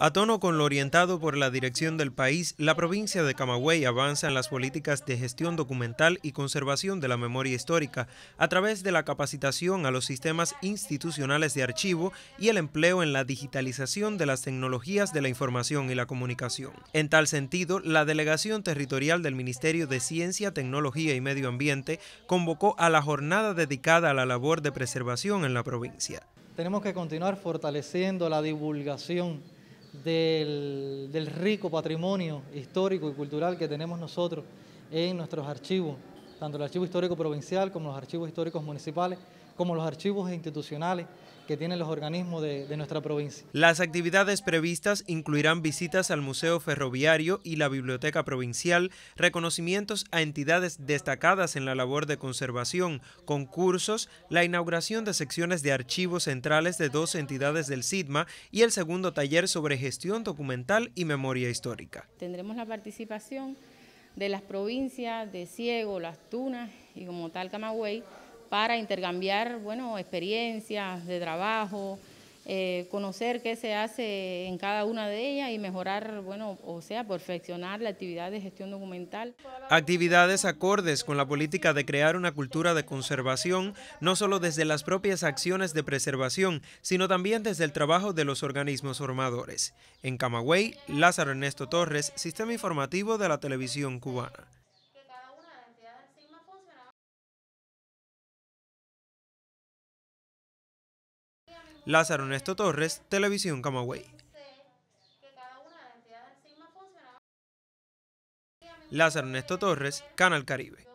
A tono con lo orientado por la dirección del país, la provincia de Camagüey avanza en las políticas de gestión documental y conservación de la memoria histórica a través de la capacitación a los sistemas institucionales de archivo y el empleo en la digitalización de las tecnologías de la información y la comunicación. En tal sentido, la Delegación Territorial del Ministerio de Ciencia, Tecnología y Medio Ambiente convocó a la jornada dedicada a la labor de preservación en la provincia tenemos que continuar fortaleciendo la divulgación del, rico patrimonio histórico y cultural que tenemos nosotros en nuestros archivos tanto el Archivo Histórico Provincial como los archivos históricos municipales, como los archivos institucionales que tienen los organismos de, nuestra provincia. Las actividades previstas incluirán visitas al Museo Ferroviario y la Biblioteca Provincial, reconocimientos a entidades destacadas en la labor de conservación, concursos, la inauguración de secciones de archivos centrales de dos entidades del SIDMA y el segundo taller sobre gestión documental y memoria histórica. Tendremos la participación de las provincias de Ciego, Las Tunas y como tal Camagüey para intercambiar bueno, experiencias de trabajo, eh, conocer qué se hace en cada una de ellas y mejorar, bueno, o sea, perfeccionar la actividad de gestión documental. Actividades acordes con la política de crear una cultura de conservación, no solo desde las propias acciones de preservación, sino también desde el trabajo de los organismos formadores. En Camagüey, Lázaro Ernesto Torres, Sistema Informativo de la Televisión Cubana. Lázaro Ernesto Torres, Televisión Camagüey. Lázaro Ernesto Torres, Canal Caribe.